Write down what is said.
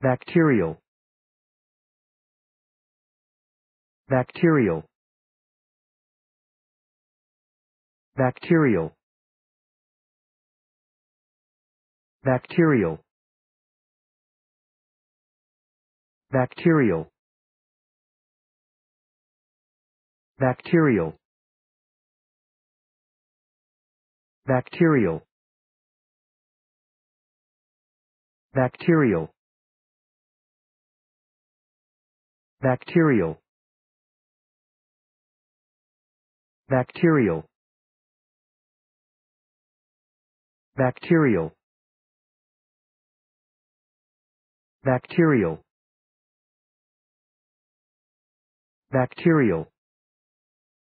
bacterial bacterial bacterial bacterial bacterial bacterial bacterial bacterial bacterial bacterial bacterial bacterial bacterial